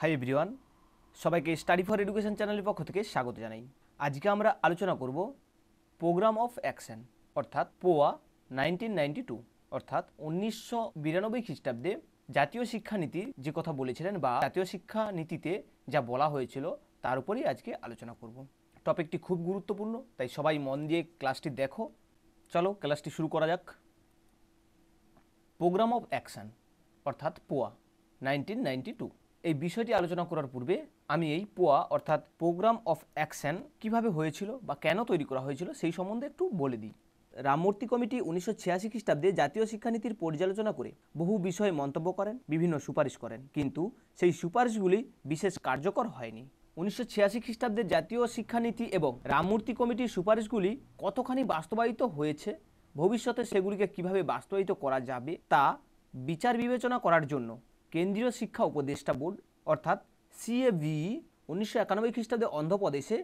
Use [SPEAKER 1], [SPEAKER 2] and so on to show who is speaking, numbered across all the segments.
[SPEAKER 1] high everyone সবাইকে study for education চ্যানেলের পক্ষ থেকে স্বাগত জানাই আজকে আমরা আলোচনা করব প্রোগ্রাম অফ অ্যাকশন অর্থাৎ পোয়া নাইনটিন নাইনটি টু অর্থাৎ উনিশশো বিরানব্বই খ্রিস্টাব্দে জাতীয় শিক্ষানীতি যে কথা বলেছিলেন বা জাতীয় শিক্ষানীতিতে যা বলা হয়েছিল তার উপরেই আজকে আলোচনা করব টপিকটি খুব গুরুত্বপূর্ণ তাই সবাই মন দিয়ে ক্লাসটি দেখো চলো ক্লাসটি শুরু করা যাক প্রোগ্রাম অফ অ্যাকশন অর্থাৎ পোয়া নাইনটিন নাইনটি টু এই বিষয়টি আলোচনা করার পূর্বে আমি এই পোয়া অর্থাৎ প্রোগ্রাম অফ অ্যাকশন কিভাবে হয়েছিল বা কেন তৈরি করা হয়েছিল সেই সম্বন্ধে একটু বলে দিই রামমূর্তি কমিটি উনিশশো ছিয়াশি খ্রিস্টাব্দে জাতীয় শিক্ষানীতির পর্যালোচনা করে বহু বিষয়ে মন্তব্য করেন বিভিন্ন সুপারিশ করেন কিন্তু সেই সুপারিশগুলি বিশেষ কার্যকর হয়নি উনিশশো ছিয়াশি খ্রিস্টাব্দে জাতীয় শিক্ষানীতি এবং রামমূর্তি কমিটির সুপারিশগুলি কতখানি বাস্তবায়িত হয়েছে ভবিষ্যতে সেগুলিকে কিভাবে বাস্তবায়িত করা যাবে তা বিচার বিবেচনা করার জন্য কেন্দ্রীয় শিক্ষা উপদেষ্টা বোর্ড অর্থাৎ সিএভিই উনিশশো একানব্বই খ্রিস্টাব্দে অন্ধ্রপ্রদেশে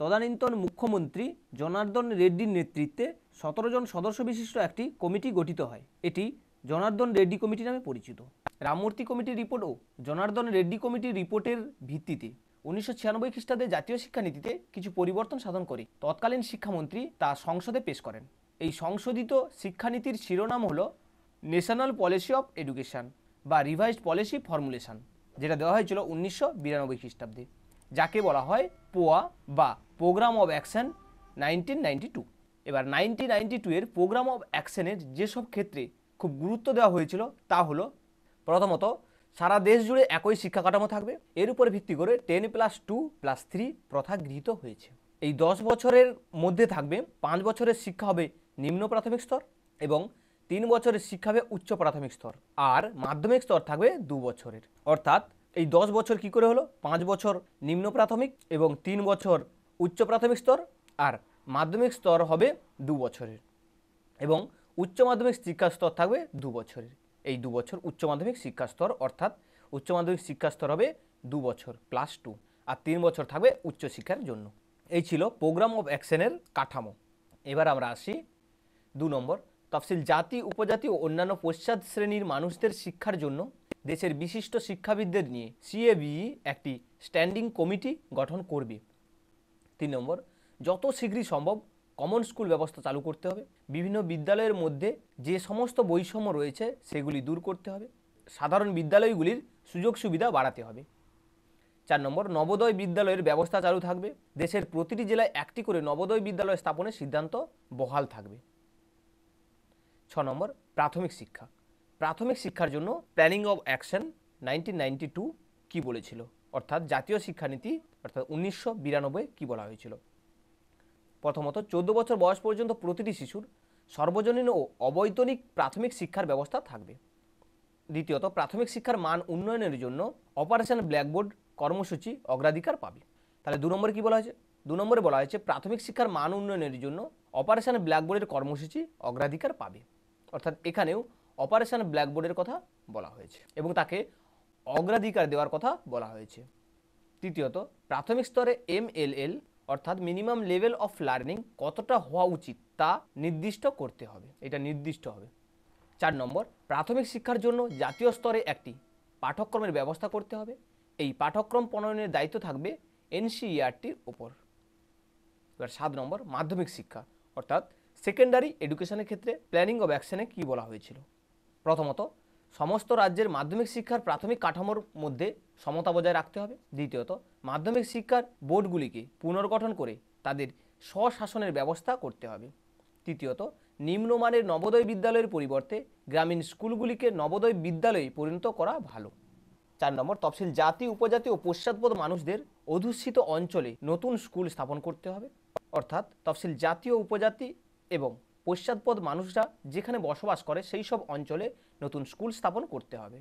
[SPEAKER 1] তদানীন্তন মুখ্যমন্ত্রী জনার্দন রেড্ডির নেতৃত্বে সতেরো জন সদস্য বিশিষ্ট একটি কমিটি গঠিত হয় এটি জনার্দন রেড্ডি কমিটি নামে পরিচিত রামমূর্তি কমিটির রিপোর্টও জনার্দন রেড্ডি কমিটির রিপোর্টের ভিত্তিতে উনিশশো ছিয়ানব্বই খ্রিস্টাব্দে জাতীয় শিক্ষানীতিতে কিছু পরিবর্তন সাধন করে তৎকালীন শিক্ষামন্ত্রী তা সংসদে পেশ করেন এই সংশোধিত শিক্ষানীতির শিরোনাম হল ন্যাশনাল পলিসি অফ এডুকেশন বা রিভাইজড পলিসি ফর্মুলেশান যেটা দেওয়া হয়েছিল উনিশশো বিরানব্বই খ্রিস্টাব্দে যাকে বলা হয় পোয়া বা programme of action nineteen ninety two এবার নাইনটিন নাইনটি টু এর প্রোগ্রাম অব অ্যাকশানের যেসব ক্ষেত্রে খুব গুরুত্ব দেওয়া হয়েছিল তা হলো প্রথমত সারা দেশ জুড়ে একই শিক্ষা কাঠামো থাকবে এর উপরে ভিত্তি করে ten plus two plus three প্রথা গৃহীত হয়েছে এই দশ বছরের মধ্যে থাকবে পাঁচ বছরের শিক্ষা হবে নিম্ন প্রাথমিক স্তর এবং তিন বছরের শিক্ষা হবে উচ্চ প্রাথমিক স্তর আর মাধ্যমিক স্তর থাকবে দু বছরের অর্থাৎ এই দশ বছর কি করে হলো পাঁচ বছর নিম্ন প্রাথমিক এবং তিন বছর উচ্চ প্রাথমিক স্তর আর মাধ্যমিক স্তর হবে দু বছরের এবং উচ্চ মাধ্যমিক শিক্ষা স্তর থাকবে দু বছরের এই দু বছর উচ্চ মাধ্যমিক শিক্ষা স্তর অর্থাৎ উচ্চ মাধ্যমিক শিক্ষা স্তর হবে দু বছর প্লাস টু আর তিন বছর থাকবে উচ্চশিক্ষার জন্য এই ছিল প্রোগ্রাম অফ অ্যাকশনের কাঠামো এবার আমরা আসি দু নম্বর তফসিল জাতি উপজাতি ও অন্যান্য পশ্চাদ শ্রেণীর মানুষদের শিক্ষার জন্য দেশের বিশিষ্ট শিক্ষাবিদদের নিয়ে সিএবি একটি স্ট্যান্ডিং কমিটি গঠন করবে তিন নম্বর যত শীঘ্রই সম্ভব কমন স্কুল ব্যবস্থা চালু করতে হবে বিভিন্ন বিদ্যালয়ের মধ্যে যে সমস্ত বৈষম্য রয়েছে সেগুলি দূর করতে হবে সাধারণ বিদ্যালয়গুলির সুযোগ সুবিধা বাড়াতে হবে চার নম্বর নবোদয় বিদ্যালয়ের ব্যবস্থা চালু থাকবে দেশের প্রতিটি জেলায় একটি করে নবোদয় বিদ্যালয় স্থাপনের সিদ্ধান্ত বহাল থাকবে ছ নম্বর প্রাথমিক শিক্ষা প্রাথমিক শিক্ষার জন্য planning of action nineteen ninety two কী বলেছিল অর্থাৎ জাতীয় শিক্ষানীতি অর্থাৎ উনিশশো বিরানব্বই কী বলা হয়েছিল প্রথমত চোদ্দ বছর বয়স পর্যন্ত প্রতিটি শিশুর সর্বজনীন ও অবৈতনিক প্রাথমিক শিক্ষার ব্যবস্থা থাকবে দ্বিতীয়ত প্রাথমিক শিক্ষার মান উন্নয়নের জন্য অপারেশন ব্ল্যাকবোর্ড কর্মসূচি অগ্রাধিকার পাবে তাহলে দু নম্বরে কী বলা হয়েছে দু নম্বরে বলা হয়েছে প্রাথমিক শিক্ষার মান উন্নয়নের জন্য অপারেশন ব্ল্যাকবোর্ডের কর্মসূচি অগ্রাধিকার পাবে অর্থাৎ এখানেও অপারেশন ব্ল্যাকবোর্ডের কথা বলা হয়েছে এবং তাকে অগ্রাধিকার দেওয়ার কথা বলা হয়েছে তৃতীয়ত প্রাথমিক স্তরে এমএলএল অর্থাৎ মিনিমাম লেভেল অফ লার্নিং কতটা হওয়া উচিত তা নির্দিষ্ট করতে হবে এটা নির্দিষ্ট হবে চার নম্বর প্রাথমিক শিক্ষার জন্য জাতীয় স্তরে একটি পাঠ্যক্রমের ব্যবস্থা করতে হবে এই পাঠ্যক্রম প্রণয়নের দায়িত্ব থাকবে এনসিইআরটির e ওপর এবার সাত নম্বর মাধ্যমিক শিক্ষা অর্থাৎ সেকেন্ডারি এডুকেশনের ক্ষেত্রে প্ল্যানিং অব অ্যাকশনে কী বলা হয়েছিল প্রথমত সমস্ত রাজ্যের মাধ্যমিক শিক্ষার প্রাথমিক কাঠামোর মধ্যে সমতা বজায় রাখতে হবে দ্বিতীয়ত মাধ্যমিক শিক্ষার বোর্ডগুলিকে পুনর্গঠন করে তাদের স্বশাসনের ব্যবস্থা করতে হবে তৃতীয়ত নিম্নমানের নবোদয় বিদ্যালয়ের পরিবর্তে গ্রামীণ স্কুলগুলিকে নবোদয় বিদ্যালয়ে পরিণত করা ভালো চার নম্বর তফসিল জাতি উপজাতি ও পশ্চাৎপদ মানুষদের অধুষ্ঠিত অঞ্চলে নতুন স্কুল স্থাপন করতে হবে অর্থাৎ তফসিল জাতীয় উপজাতি এবং পশ্চাৎপদ মানুষরা যেখানে বসবাস করে সেই সব অঞ্চলে নতুন স্কুল স্থাপন করতে হবে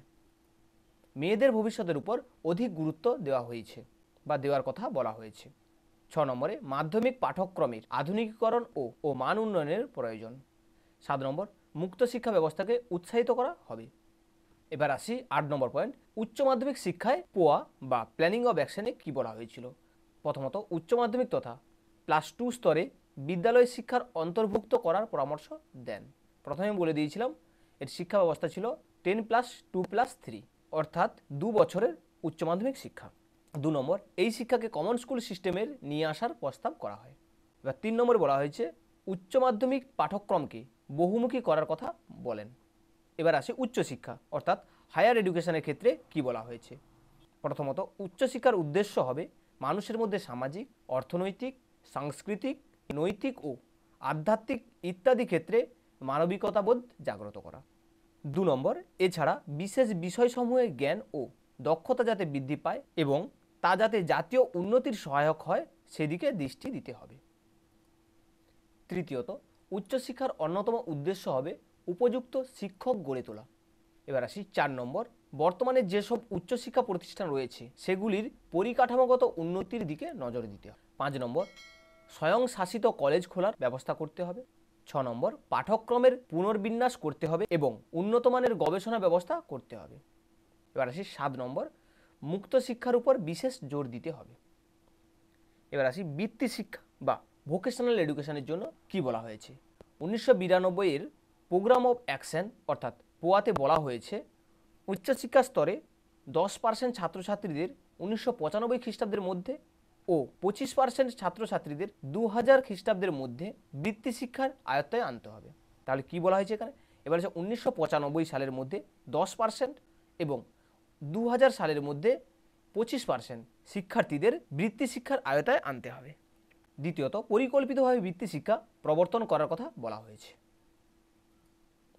[SPEAKER 1] মেয়েদের ভবিষ্যতের উপর অধিক গুরুত্ব দেওয়া হয়েছে বা দেওয়ার কথা বলা হয়েছে ছ নম্বরে মাধ্যমিক পাঠ্যক্রমের আধুনিকীকরণ ও ও মান উন্নয়নের প্রয়োজন সাত নম্বর মুক্ত শিক্ষা ব্যবস্থাকে উৎসাহিত করা হবে এবার আসি আট নম্বর পয়েন্ট উচ্চ মাধ্যমিক শিক্ষায় পোয়া বা প্ল্যানিং অব অ্যাকশনে কী বলা হয়েছিল প্রথমত উচ্চ মাধ্যমিক তথা প্লাস টু স্তরে বিদ্যালয় শিক্ষার অন্তর্ভুক্ত করার পরামর্শ দেন প্রথমে বলে দিয়েছিলাম এর শিক্ষা ব্যবস্থা ছিল ten plus two plus three অর্থাৎ দু বছরের উচ্চ মাধ্যমিক শিক্ষা দু নম্বর এই শিক্ষাকে কমন স্কুল সিস্টেমের নিয়ে আসার প্রস্তাব করা হয় এবার তিন নম্বর বলা হয়েছে উচ্চ মাধ্যমিক পাঠ্যক্রমকে বহুমুখী করার কথা বলেন এবার আসে উচ্চশিক্ষা অর্থাৎ হায়ার এডুকেশনের ক্ষেত্রে কি বলা হয়েছে প্রথমত উচ্চশিক্ষার উদ্দেশ্য হবে মানুষের মধ্যে সামাজিক অর্থনৈতিক সাংস্কৃতিক নৈতিক ও আধ্যাত্মিক ইত্যাদি ক্ষেত্রে মানবিকতাবোধ জাগ্রত করা দু নম্বর এছাড়া বিশেষ বিষয়সমূহে জ্ঞান ও দক্ষতা যাতে বৃদ্ধি পায় এবং তা যাতে জাতীয় উন্নতির সহায়ক হয় সেদিকে দৃষ্টি দিতে হবে তৃতীয়ত উচ্চশিক্ষার অন্যতম উদ্দেশ্য হবে উপযুক্ত শিক্ষক গড়ে তোলা এবার আসি চার নম্বর বর্তমানে যেসব উচ্চশিক্ষা প্রতিষ্ঠান রয়েছে সেগুলির পরিকাঠামোগত উন্নতির দিকে নজর দিতে হবে পাঁচ নম্বর স্বয়ংশাসিত কলেজ খোলার ব্যবস্থা করতে হবে ছ নম্বর পাঠ্যক্রমের পুনর্বিন্যাস করতে হবে এবং উন্নতমানের গবেষণা ব্যবস্থা করতে হবে এবার আসি সাত নম্বর মুক্ত শিক্ষার উপর বিশেষ জোর দিতে হবে এবার আসি বৃত্তি শিক্ষা বা ভোকেশনাল এডুকেশনের জন্য কি বলা হয়েছে উনিশশো বিরানব্বইয়ের প্রোগ্রাম অফ অ্যাকশন অর্থাৎ পোয়াতে বলা হয়েছে উচ্চশিক্ষা স্তরে দশ পার্সেন্ট ছাত্রছাত্রীদের উনিশশো পঁচানব্বই খ্রিস্টাব্দের মধ্যে ও পঁচিশ পার্সেন্ট ছাত্রছাত্রীদের দু হাজার খ্রিস্টাব্দের মধ্যে বৃত্তি শিক্ষার আয়ত্তায় আনতে হবে তাহলে কি বলা হয়েছে এখানে এবার হচ্ছে উনিশশো সালের মধ্যে দশ পার্সেন্ট এবং দু সালের মধ্যে পঁচিশ পার্সেন্ট শিক্ষার্থীদের বৃত্তি শিক্ষার আয়তায় আনতে হবে দ্বিতীয়ত পরিকল্পিতভাবে বৃত্তি শিক্ষা প্রবর্তন করার কথা বলা হয়েছে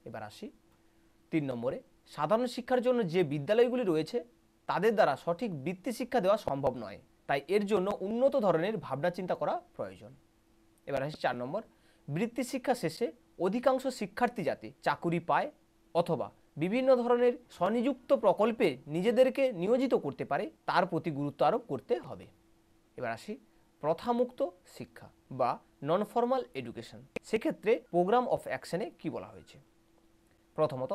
[SPEAKER 1] এবার আসি তিন নম্বরে সাধারণ শিক্ষার জন্য যে বিদ্যালয়গুলি রয়েছে তাদের দ্বারা সঠিক বৃত্তি শিক্ষা দেওয়া সম্ভব নয় তাই এর জন্য উন্নত ধরনের ভাবনা চিন্তা করা প্রয়োজন এবার আসি চার নম্বর বৃত্তি শিক্ষা শেষে অধিকাংশ শিক্ষার্থী যাতে চাকুরি পায় অথবা বিভিন্ন ধরনের স্বনিযুক্ত প্রকল্পে নিজেদেরকে নিয়োজিত করতে পারে তার প্রতি গুরুত্ব আরোপ করতে হবে এবার আসি প্রথামুক্ত শিক্ষা বা নন ফর্মাল এডুকেশন সেক্ষেত্রে প্রোগ্রাম অফ অ্যাকশনে কি বলা হয়েছে প্রথমত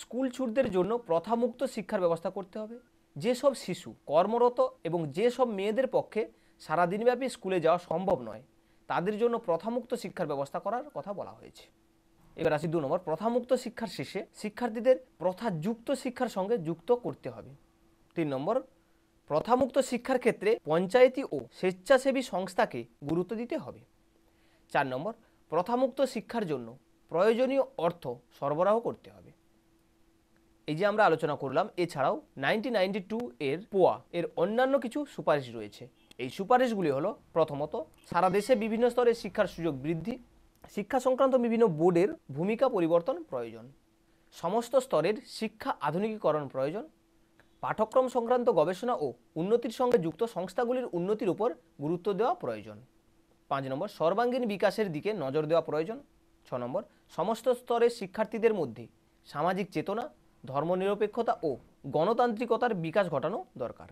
[SPEAKER 1] স্কুল ছুটদের জন্য প্রথামুক্ত শিক্ষার ব্যবস্থা করতে হবে যেসব শিশু কর্মরত এবং যেসব মেয়েদের পক্ষে সারাদিনব্যাপী স্কুলে যাওয়া সম্ভব নয় তাদের জন্য প্রথামুক্ত শিক্ষার ব্যবস্থা করার কথা বলা হয়েছে এবার আসি দু নম্বর প্রথামুক্ত শিক্ষার শেষে শিক্ষার্থীদের প্রথাযুক্ত শিক্ষার সঙ্গে যুক্ত করতে হবে তিন নম্বর প্রথামুক্ত শিক্ষার ক্ষেত্রে পঞ্চায়েতি ও স্বেচ্ছাসেবী সংস্থাকে গুরুত্ব দিতে হবে চার নম্বর প্রথামুক্ত শিক্ষার জন্য প্রয়োজনীয় অর্থ সরবরাহ করতে হবে এই যে আমরা আলোচনা করলাম এছাড়াও নাইনটিন নাইনটি টু এর পোয়া এর অন্যান্য কিছু সুপারিশ রয়েছে এই সুপারিশগুলি হলো প্রথমত সারা দেশে বিভিন্ন স্তরে শিক্ষার সুযোগ বৃদ্ধি শিক্ষা সংক্রান্ত বিভিন্ন বোর্ডের ভূমিকা পরিবর্তন প্রয়োজন সমস্ত স্তরের শিক্ষা আধুনিকীকরণ প্রয়োজন পাঠ্যক্রম সংক্রান্ত গবেষণা ও উন্নতির সঙ্গে যুক্ত সংস্থাগুলির উন্নতির উপর গুরুত্ব দেওয়া প্রয়োজন পাঁচ নম্বর সর্বাঙ্গীন বিকাশের দিকে নজর দেওয়া প্রয়োজন ছ নম্বর সমস্ত স্তরের শিক্ষার্থীদের মধ্যে সামাজিক চেতনা ধর্মনিরপেক্ষতা ও গণতান্ত্রিকতার বিকাশ ঘটানো দরকার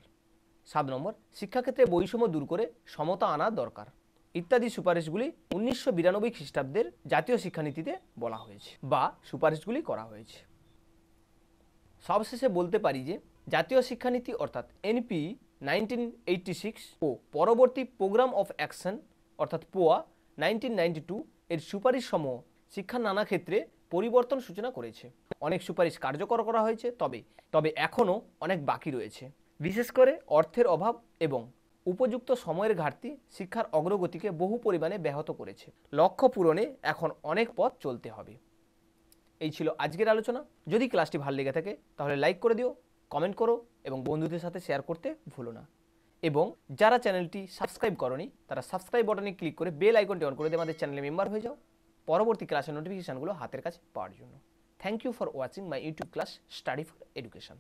[SPEAKER 1] সাত নম্বর শিক্ষাক্ষেত্রে বৈষম্য দূর করে সমতা আনা দরকার ইত্যাদি সুপারিশগুলি উনিশশো বিরানব্বই খ্রিস্টাব্দের জাতীয় শিক্ষানীতিতে বলা হয়েছে বা সুপারিশগুলি করা হয়েছে সবশেষে বলতে পারি যে জাতীয় শিক্ষানীতি অর্থাৎ এনপি নাইনটিন এইটটি সিক্স ও পরবর্তী প্রোগ্রাম অফ অ্যাকশন অর্থাৎ পোয়া নাইনটিন নাইনটি টু এর সুপারিশসমূহ শিক্ষার নানা ক্ষেত্রে পরিবর্তন সূচনা করেছে অনেক সুপারিশ কার্যকর করা হয়েছে তবে তবে এখনও অনেক বাকি রয়েছে বিশেষ করে অর্থের অভাব এবং উপযুক্ত সময়ের ঘাটতি শিক্ষার অগ্রগতিকে বহু পরিমাণে ব্যাহত করেছে লক্ষ্য পূরণে এখন অনেক পথ চলতে হবে এই ছিল আজকের আলোচনা যদি ক্লাসটি ভালো লেগে থাকে তাহলে লাইক করে দিও কমেন্ট করো এবং বন্ধুদের সাথে শেয়ার করতে ভুলো না এবং যারা চ্যানেলটি সাবস্ক্রাইব করনি তারা সাবস্ক্রাইব বাটনে ক্লিক করে বেল আইকনটি অন করে দিয়ে আমাদের চ্যানেলে মেম্বার হয়ে যাও পরবর্তী ক্লাসের নোটিফিকেশানগুলো হাতের কাছে পাওয়ার জন্য thank you for watching my YouTube class study for education